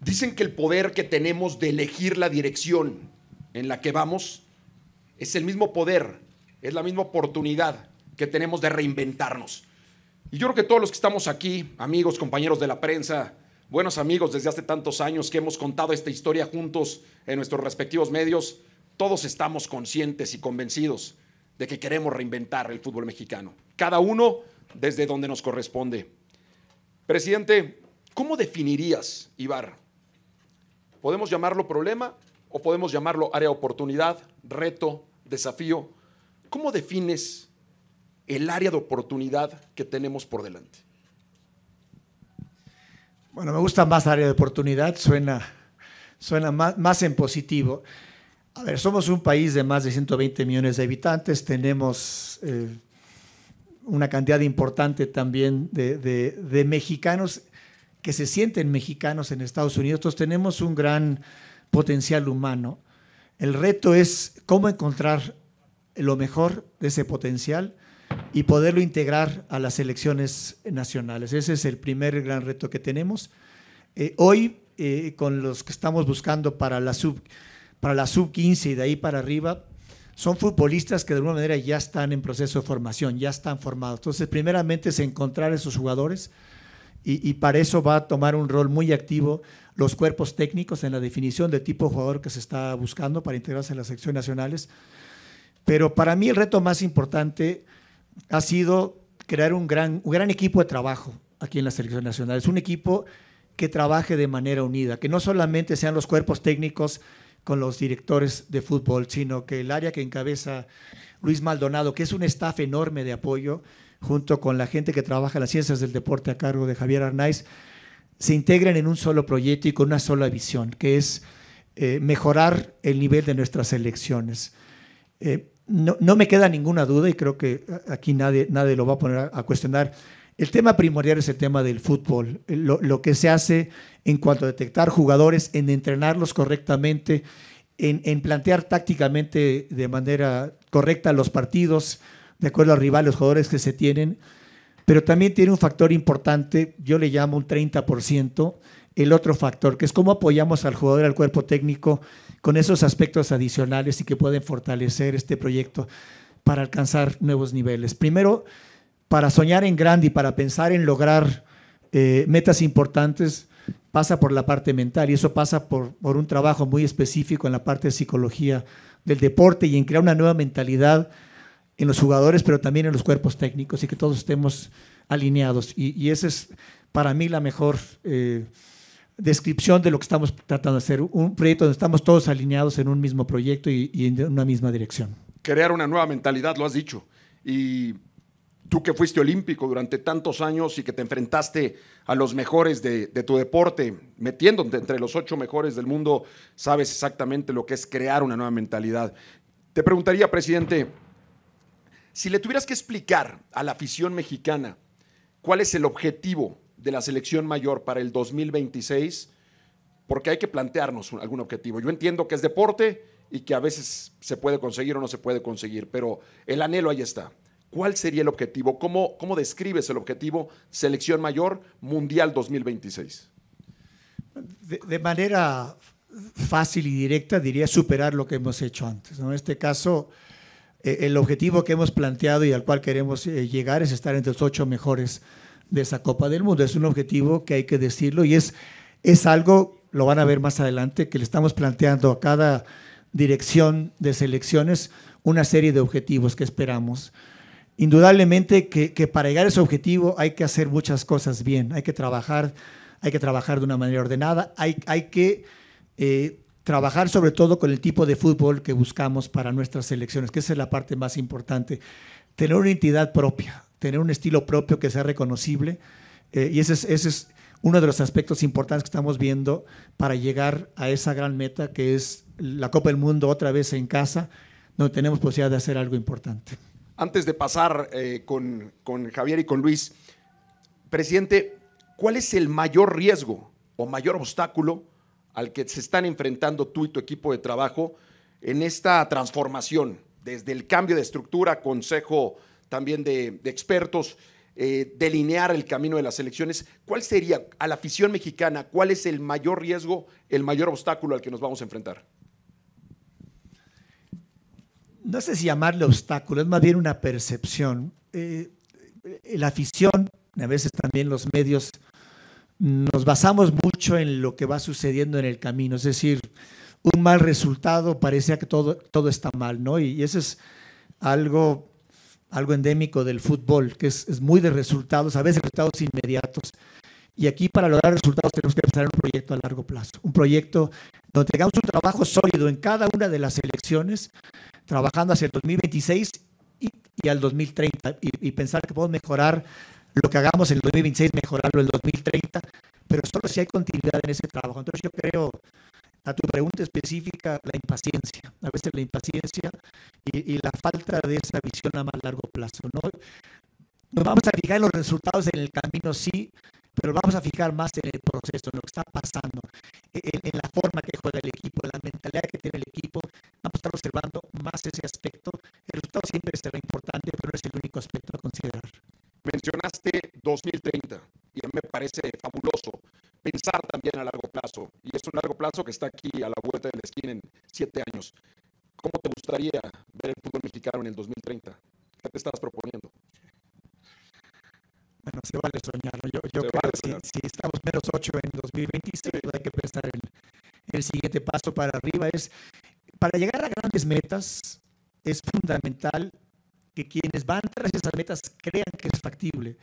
Dicen que el poder que tenemos de elegir la dirección en la que vamos es el mismo poder, es la misma oportunidad que tenemos de reinventarnos. Y yo creo que todos los que estamos aquí, amigos, compañeros de la prensa, buenos amigos desde hace tantos años que hemos contado esta historia juntos en nuestros respectivos medios, todos estamos conscientes y convencidos de que queremos reinventar el fútbol mexicano, cada uno desde donde nos corresponde. Presidente, ¿cómo definirías, Ibar, Podemos llamarlo problema o podemos llamarlo área de oportunidad, reto, desafío. ¿Cómo defines el área de oportunidad que tenemos por delante? Bueno, me gusta más área de oportunidad, suena, suena más, en positivo. A ver, somos un país de más de 120 millones de habitantes, tenemos eh, una cantidad importante también de mexicanos que se sienten mexicanos en Estados Unidos. tenemos un gran potencial humano. El reto es cómo encontrar lo mejor de ese potencial y poderlo integrar a las elecciones nacionales. Ese es el primer gran reto que tenemos. Eh, hoy, eh, con los que estamos buscando para la, sub, para la sub-15 y de ahí para arriba, son futbolistas que de alguna manera ya están en proceso de formación, ya están formados. Entonces, primeramente es encontrar esos jugadores, y, para eso va a tomar un rol muy activo los cuerpos técnicos en la definición del tipo de jugador que se está buscando para integrarse en las selecciones nacionales. Pero para mí el reto más importante ha sido crear un gran, un gran equipo de trabajo aquí en las selecciones nacionales, un equipo que trabaje de manera unida, que no solamente sean los cuerpos técnicos con los directores de fútbol, sino que el área que encabeza Luis Maldonado, que es un staff enorme de apoyo, junto con la gente que trabaja en las ciencias del deporte a cargo de Javier Arnaiz, se integran en un solo proyecto y con una sola visión, que es eh, mejorar el nivel de nuestras elecciones. Eh, no, me queda ninguna duda y creo que aquí nadie, lo va a poner a, cuestionar. El tema primordial es el tema del fútbol, eh, lo, que se hace en cuanto a detectar jugadores, en entrenarlos correctamente, en plantear tácticamente de manera correcta los partidos, de acuerdo al rival, los jugadores que se tienen, pero también tiene un factor importante, yo le llamo un 30%, el otro factor, que es cómo apoyamos al jugador, al cuerpo técnico, con esos aspectos adicionales y que pueden fortalecer este proyecto para alcanzar nuevos niveles. Primero, para soñar en grande y para pensar en lograr eh, metas importantes, pasa por la parte mental y eso pasa por, por un trabajo muy específico en la parte de psicología del deporte y en crear una nueva mentalidad en los jugadores, pero también en los cuerpos técnicos y que todos estemos alineados. Y, esa es para mí la mejor eh, descripción de lo que estamos tratando de hacer, un proyecto donde estamos todos alineados en un mismo proyecto y, en una misma dirección. Crear una nueva mentalidad, lo has dicho. Y tú que fuiste olímpico durante tantos años y que te enfrentaste a los mejores de, tu deporte, metiéndote entre los ocho mejores del mundo, sabes exactamente lo que es crear una nueva mentalidad. Te preguntaría, presidente, si le tuvieras que explicar a la afición mexicana cuál es el objetivo de la selección mayor para el 2026, porque hay que plantearnos algún objetivo. Yo entiendo que es deporte y que a veces se puede conseguir o no se puede conseguir, pero el anhelo ahí está. ¿Cuál sería el objetivo? ¿Cómo, cómo describes el objetivo selección mayor mundial 2026? De, manera fácil y directa diría superar lo que hemos hecho antes. En este caso, eh, el objetivo que hemos planteado y al cual queremos eh, llegar es estar entre los ocho mejores de esa Copa del Mundo. Es un objetivo que hay que decirlo y es, es algo, lo van a ver más adelante, que le estamos planteando a cada dirección de selecciones una serie de objetivos que esperamos. Indudablemente que, para llegar a ese objetivo hay que hacer muchas cosas bien, hay que trabajar, hay que trabajar de una manera ordenada, hay, hay que eh, trabajar sobre todo con el tipo de fútbol que buscamos para nuestras selecciones, que esa es la parte más importante. Tener una entidad propia, tener un estilo propio que sea reconocible. Eh, y ese es, ese es uno de los aspectos importantes que estamos viendo para llegar a esa gran meta que es la Copa del Mundo otra vez en casa, donde tenemos posibilidad de hacer algo importante. Antes de pasar eh, con, con Javier y con Luis, presidente, ¿cuál es el mayor riesgo o mayor obstáculo al que se están enfrentando tú y tu equipo de trabajo en esta transformación, desde el cambio de estructura, consejo también de, expertos, eh, delinear el camino de las elecciones. ¿Cuál sería a la afición mexicana, cuál es el mayor riesgo, el mayor obstáculo al que nos vamos a enfrentar? No sé si llamarle obstáculo, es más bien una percepción. Eh, la afición, a veces también los medios nos basamos mucho en lo que va sucediendo en el camino, es decir, un mal resultado parece que todo, todo está mal, ¿no? Y, eso es algo, algo endémico del fútbol, que es, muy de resultados, a veces resultados inmediatos. Y aquí para lograr resultados tenemos que pensar en un proyecto a largo plazo, un proyecto donde tengamos un trabajo sólido en cada una de las elecciones, trabajando hacia el 2026 y, al 2030, y, y pensar que podemos mejorar lo que hagamos en el 2026, mejorarlo en el 2030, pero solo si hay continuidad en ese trabajo. Entonces yo creo, a tu pregunta específica, la impaciencia. A veces la impaciencia y, la falta de esa visión a más largo plazo. ¿no? Nos vamos a fijar en los resultados en el camino, sí, pero vamos a fijar más en el proceso, en lo que está pasando, en, en la forma que juega el equipo, en la mentalidad que tiene el equipo. Vamos a estar observando más ese aspecto. El resultado siempre será importante, pero no es el único aspecto a considerar. Mencionaste 2030 y a mí me parece fabuloso pensar también a largo plazo. Y es un largo plazo que está aquí a la vuelta de la esquina en siete años. ¿Cómo te gustaría ver el fútbol mexicano en el 2030? ¿Qué te estás proponiendo? Bueno, se vale soñar. Yo, creo que Si, estamos menos 8 en 2026, hay que pensar el siguiente paso para arriba. Es, para llegar a grandes metas es fundamental quienes van tras esas metas crean que es factible.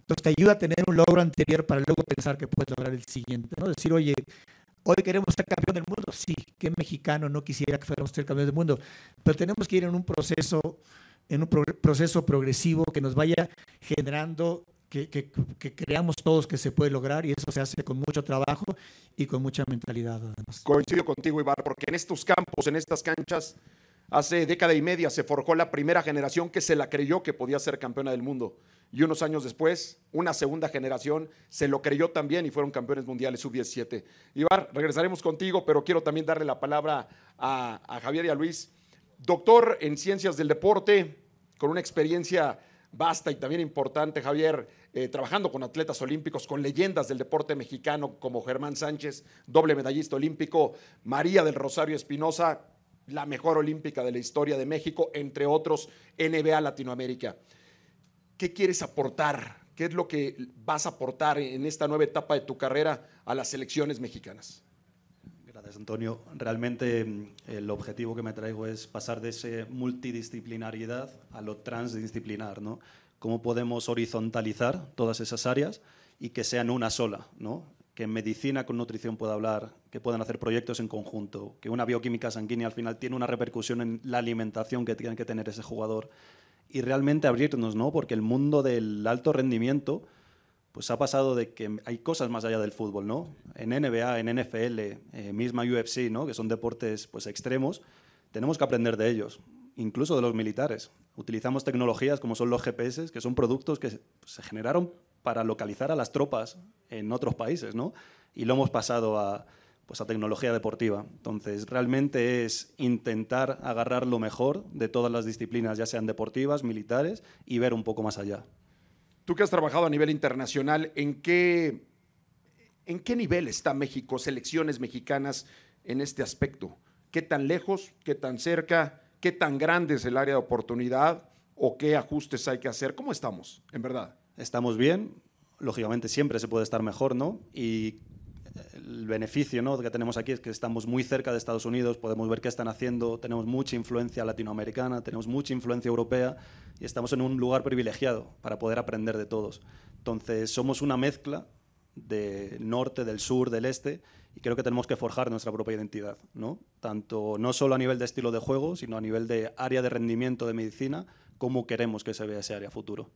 Entonces te ayuda a tener un logro anterior para luego pensar que puedes lograr el siguiente. ¿no? Decir, oye, hoy queremos ser campeón del mundo. Sí, qué mexicano no quisiera que fuéramos ser campeón del mundo. Pero tenemos que ir en un proceso, en un proceso progresivo que nos vaya generando que, que, creamos todos que se puede lograr y eso se hace con mucho trabajo y con mucha mentalidad además. Coincido contigo, Ibar, porque en estos campos, en estas canchas, Hace década y media se forjó la primera generación que se la creyó que podía ser campeona del mundo. Y unos años después, una segunda generación se lo creyó también y fueron campeones mundiales sub-17. Ibar, regresaremos contigo, pero quiero también darle la palabra a, Javier y a Luis. Doctor en ciencias del deporte, con una experiencia vasta y también importante, Javier, eh, trabajando con atletas olímpicos, con leyendas del deporte mexicano como Germán Sánchez, doble medallista olímpico, María del Rosario Espinosa, la mejor olímpica de la historia de México, entre otros NBA Latinoamérica. ¿Qué quieres aportar? ¿Qué es lo que vas a aportar en esta nueva etapa de tu carrera a las selecciones mexicanas? Gracias, Antonio. Realmente mm, el objetivo que me traigo es pasar de esa multidisciplinariedad a lo transdisciplinar, ¿no? Cómo podemos horizontalizar todas esas áreas y que sean una sola, ¿no? que en medicina con nutrición pueda hablar, que puedan hacer proyectos en conjunto, que una bioquímica sanguínea al final tiene una repercusión en la alimentación que tiene que tener ese jugador y realmente abrirnos, ¿no? Porque el mundo del alto rendimiento pues ha pasado de que hay cosas más allá del fútbol, ¿no? En NBA, en NFL, eh, misma UFC, ¿no? Que son deportes pues extremos, tenemos que aprender de ellos, incluso de los militares. Utilizamos tecnologías como son los GPS, que son productos que se generaron para localizar a las tropas en otros países, ¿no? Y lo hemos pasado a, pues, a tecnología deportiva. Entonces, realmente es intentar agarrar lo mejor de todas las disciplinas, ya sean deportivas, militares, y ver un poco más allá. Tú que has trabajado a nivel internacional, ¿en qué, en qué nivel está México, selecciones mexicanas en este aspecto? ¿Qué tan lejos, qué tan cerca, qué tan grande es el área de oportunidad o qué ajustes hay que hacer? ¿Cómo estamos, en verdad? estamos bien, lógicamente siempre se puede estar mejor, ¿no? Y el beneficio ¿no? que tenemos aquí es que estamos muy cerca de Estados Unidos, podemos ver qué están haciendo, tenemos mucha influencia latinoamericana, tenemos mucha influencia europea y estamos en un lugar privilegiado para poder aprender de todos. Entonces, somos una mezcla de norte, del sur, del este, y creo que tenemos que forjar nuestra propia identidad, ¿no? Tanto no solo a nivel de estilo de juego, sino a nivel de área de rendimiento de medicina, cómo queremos que se vea ese área futuro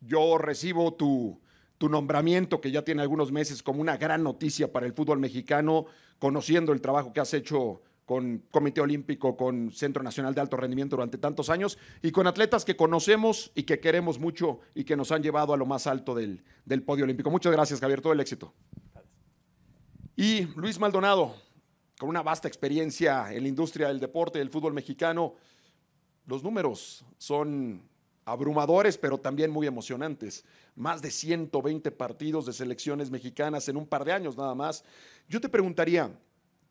yo recibo tu, nombramiento, que ya tiene algunos meses, como una gran noticia para el fútbol mexicano, conociendo el trabajo que has hecho con Comité Olímpico, con Centro Nacional de Alto Rendimiento durante tantos años y con atletas que conocemos y que queremos mucho y que nos han llevado a lo más alto del, podio olímpico. Muchas gracias, Javier, todo el éxito. Y Luis Maldonado, con una vasta experiencia en la industria del deporte, del fútbol mexicano, los números son abrumadores, pero también muy emocionantes. Más de 120 partidos de selecciones mexicanas en un par de años nada más. Yo te preguntaría,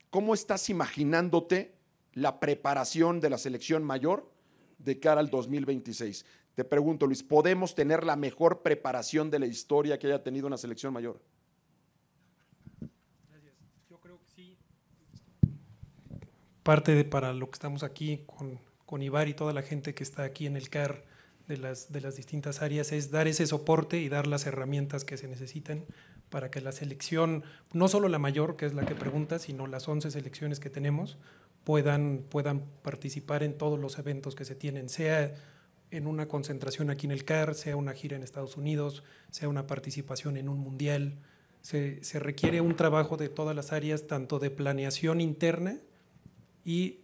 ¿cómo estás imaginándote la preparación de la selección mayor de cara al 2026? Te pregunto, Luis, ¿podemos tener la mejor preparación de la historia que haya tenido una selección mayor? Gracias. Yo creo que sí. Parte de para lo que estamos aquí con, con Ibar y toda la gente que está aquí en el CAR de las, distintas áreas es dar ese soporte y dar las herramientas que se necesitan para que la selección, no solo la mayor, que es la que pregunta, sino las 11 selecciones que tenemos, puedan, puedan participar en todos los eventos que se tienen, sea en una concentración aquí en el CAR, sea una gira en Estados Unidos, sea una participación en un mundial. Se, se requiere un trabajo de todas las áreas, tanto de planeación interna y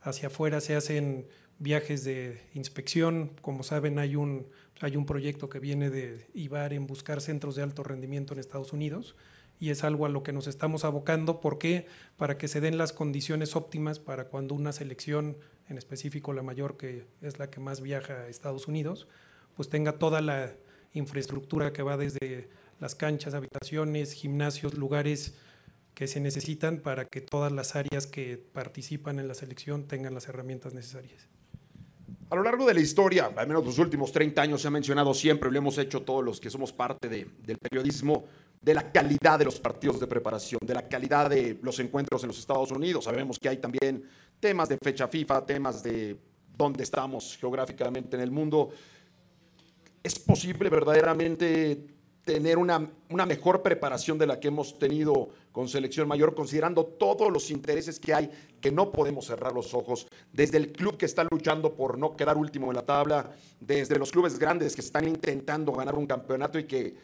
hacia afuera se hacen viajes de inspección. Como saben, hay un, hay un proyecto que viene de IBAR en buscar centros de alto rendimiento en Estados Unidos y es algo a lo que nos estamos abocando. ¿Por qué? Para que se den las condiciones óptimas para cuando una selección, en específico la mayor, que es la que más viaja a Estados Unidos, pues tenga toda la infraestructura que va desde las canchas, habitaciones, gimnasios, lugares que se necesitan para que todas las áreas que participan en la selección tengan las herramientas necesarias. A lo largo de la historia, al menos los últimos 30 años, se ha mencionado siempre, lo hemos hecho todos los que somos parte del periodismo, de la calidad de los partidos de preparación, de la calidad de los encuentros en los Estados Unidos. Sabemos que hay también temas de fecha FIFA, temas de dónde estamos geográficamente en el mundo. ¿Es posible verdaderamente tener una, una, mejor preparación de la que hemos tenido con selección mayor, considerando todos los intereses que hay, que no podemos cerrar los ojos, desde el club que está luchando por no quedar último en la tabla, desde los clubes grandes que están intentando ganar un campeonato y que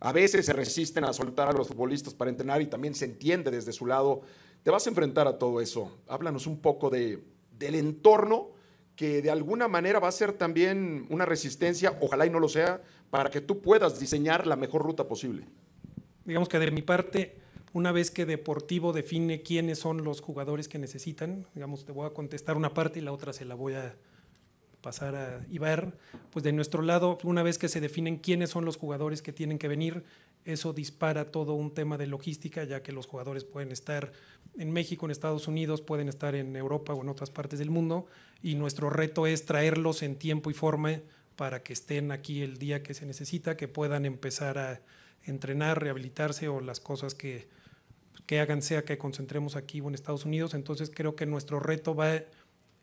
a veces se resisten a soltar a los futbolistas para entrenar y también se entiende desde su lado. Te vas a enfrentar a todo eso. Háblanos un poco de, del entorno que de alguna manera va a ser también una resistencia, ojalá y no lo sea, para que tú puedas diseñar la mejor ruta posible. Digamos que de mi parte, una vez que Deportivo define quiénes son los jugadores que necesitan, digamos, te voy a contestar una parte y la otra se la voy a pasar a Ibar, pues de nuestro lado, una vez que se definen quiénes son los jugadores que tienen que venir, eso dispara todo un tema de logística, ya que los jugadores pueden estar en México, en Estados Unidos, pueden estar en Europa o en otras partes del mundo, y nuestro reto es traerlos en tiempo y forma para que estén aquí el día que se necesita, que puedan empezar a entrenar, rehabilitarse o las cosas que, hagan, sea que concentremos aquí o en Estados Unidos. Entonces creo que nuestro reto va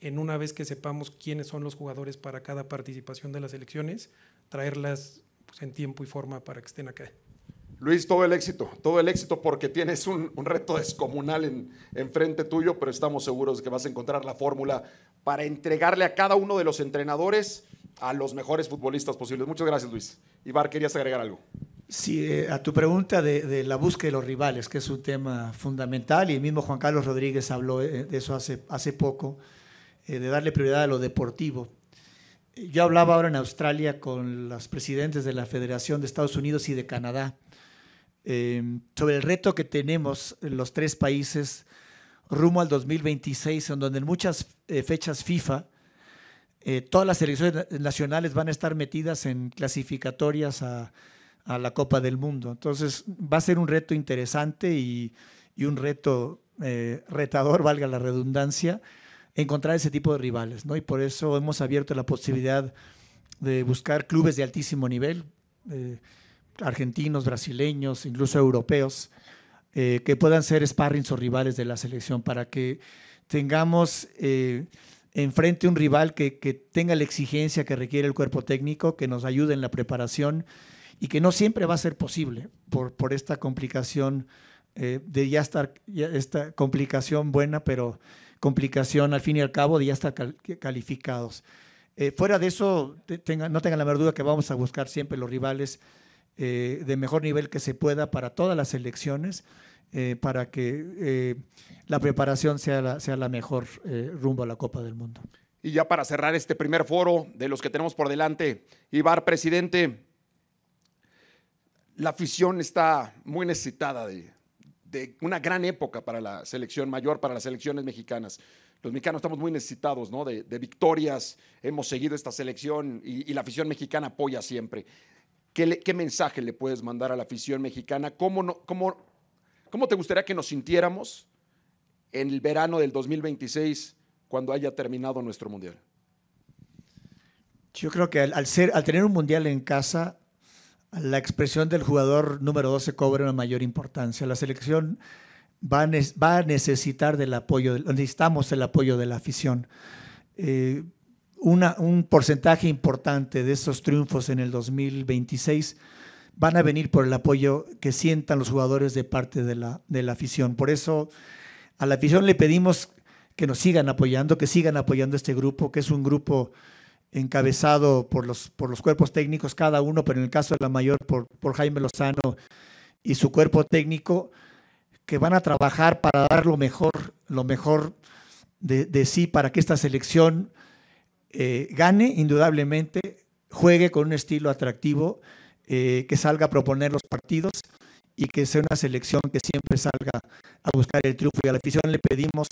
en una vez que sepamos quiénes son los jugadores para cada participación de las elecciones, traerlas pues, en tiempo y forma para que estén acá. Luis, todo el éxito, todo el éxito porque tienes un, reto descomunal en, frente tuyo, pero estamos seguros de que vas a encontrar la fórmula para entregarle a cada uno de los entrenadores a los mejores futbolistas posibles. Muchas gracias, Luis. Ibar, ¿querías agregar algo? Sí, eh, a tu pregunta de, la búsqueda de los rivales, que es un tema fundamental, y el mismo Juan Carlos Rodríguez habló eh, de eso hace, poco, eh, de darle prioridad a lo deportivo. Yo hablaba ahora en Australia con las presidentes de la Federación de Estados Unidos y de Canadá Em, sobre el reto que tenemos los tres países rumbo al 2026, en donde en muchas eh, fechas FIFA eh, todas las selecciones nacionales van a estar metidas en clasificatorias a, la Copa del Mundo. Entonces va a ser un reto interesante y, un reto eh, retador, valga la redundancia, encontrar ese tipo de rivales. ¿no? Y por eso hemos abierto la posibilidad de buscar clubes de altísimo nivel. Eh, argentinos, brasileños, incluso europeos, eh, que puedan ser sparrings o rivales de la selección para que tengamos eh, enfrente un rival que, tenga la exigencia que requiere el cuerpo técnico, que nos ayude en la preparación y que no siempre va a ser posible por, por esta complicación eh, de ya estar, esta complicación buena, pero complicación al fin y al cabo de ya estar calificados. fuera de eso, no tengan la menor que vamos a buscar siempre los rivales eh, de mejor nivel que se pueda para todas las elecciones, eh, para que eh, la preparación sea la, sea la mejor rumbo a la Copa del Mundo. Y ya para cerrar este primer foro de los que tenemos por delante, Ibar, presidente, la afición está muy necesitada de, una gran época para la selección mayor, para las elecciones mexicanas. Los mexicanos estamos muy necesitados de, victorias, hemos seguido esta selección y la afición mexicana apoya siempre. ¿Qué, mensaje le puedes mandar a la afición mexicana? ¿Cómo, no, cómo, ¿Cómo te gustaría que nos sintiéramos en el verano del 2026 cuando haya terminado nuestro mundial? Yo creo que al, ser, al tener un mundial en casa, la expresión del jugador número 12 cobra una mayor importancia. La selección va a, necesitar del apoyo, necesitamos el apoyo de la afición. Eh, un porcentaje importante de esos triunfos en el 2026 van a venir por el apoyo que sientan los jugadores de parte de la, de la afición. Por eso a la afición le pedimos que nos sigan apoyando, que sigan apoyando este grupo, que es un grupo encabezado por los, por los cuerpos técnicos, cada uno, pero en el caso de la mayor, por, por Jaime Lozano y su cuerpo técnico, que van a trabajar para dar lo mejor, lo mejor de sí para que esta selección eh, gane, indudablemente, juegue con un estilo atractivo, eh, que salga a proponer los partidos y que sea una selección que siempre salga a buscar el triunfo. Y a la afición le pedimos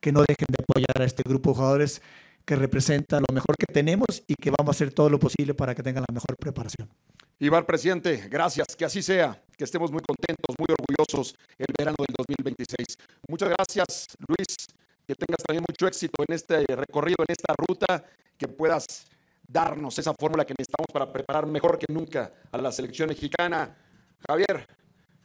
que no dejen de apoyar a este grupo de jugadores que representa lo mejor que tenemos y que vamos a hacer todo lo posible para que tengan la mejor preparación. Ibar, presidente, gracias, que así sea, que estemos muy contentos, muy orgullosos el verano del 2026. Muchas gracias, Luis que tengas también mucho éxito en este recorrido, en esta ruta, que puedas darnos esa fórmula que necesitamos para preparar mejor que nunca a la selección mexicana. Javier,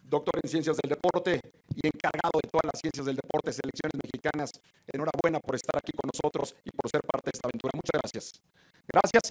doctor en ciencias del deporte y encargado de todas las ciencias del deporte, selecciones mexicanas, enhorabuena por estar aquí con nosotros y por ser parte de esta aventura. Muchas gracias. Gracias.